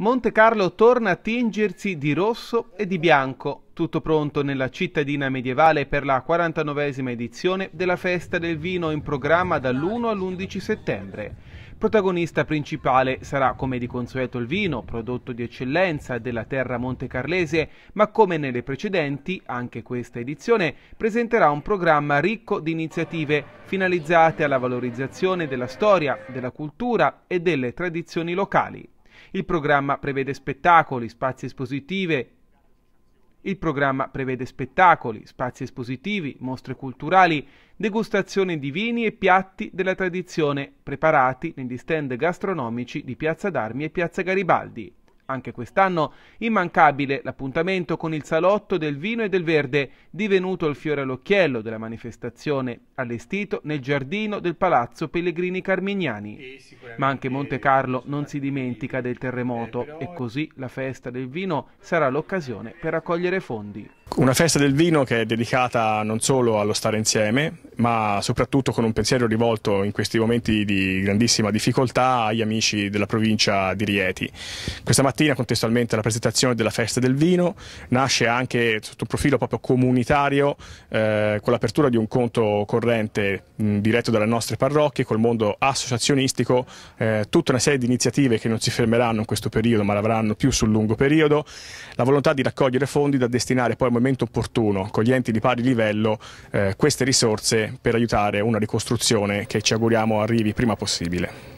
Monte Carlo torna a tingersi di rosso e di bianco, tutto pronto nella cittadina medievale per la 49esima edizione della Festa del Vino in programma dall'1 all'11 settembre. Protagonista principale sarà come di consueto il vino, prodotto di eccellenza della terra montecarlese, ma come nelle precedenti, anche questa edizione presenterà un programma ricco di iniziative finalizzate alla valorizzazione della storia, della cultura e delle tradizioni locali. Il programma prevede spettacoli, spazi espositivi. Il programma prevede spettacoli, spazi espositivi, mostre culturali, degustazioni di vini e piatti della tradizione preparati negli stand gastronomici di Piazza d'Armi e Piazza Garibaldi. Anche quest'anno immancabile l'appuntamento con il salotto del vino e del verde, divenuto il fiore all'occhiello della manifestazione, allestito nel giardino del Palazzo Pellegrini Carmignani. Ma anche Monte Carlo non si dimentica del terremoto eh, e così la festa del vino sarà l'occasione per raccogliere fondi. Una festa del vino che è dedicata non solo allo stare insieme, ma soprattutto con un pensiero rivolto in questi momenti di grandissima difficoltà agli amici della provincia di Rieti. Questa mattina, contestualmente alla presentazione della Festa del Vino, nasce anche sotto un profilo proprio comunitario eh, con l'apertura di un conto corrente mh, diretto dalle nostre parrocchie, col mondo associazionistico, eh, tutta una serie di iniziative che non si fermeranno in questo periodo ma l'avranno più sul lungo periodo, la volontà di raccogliere fondi da destinare poi al momento opportuno, con gli enti di pari livello, eh, queste risorse per aiutare una ricostruzione che ci auguriamo arrivi prima possibile.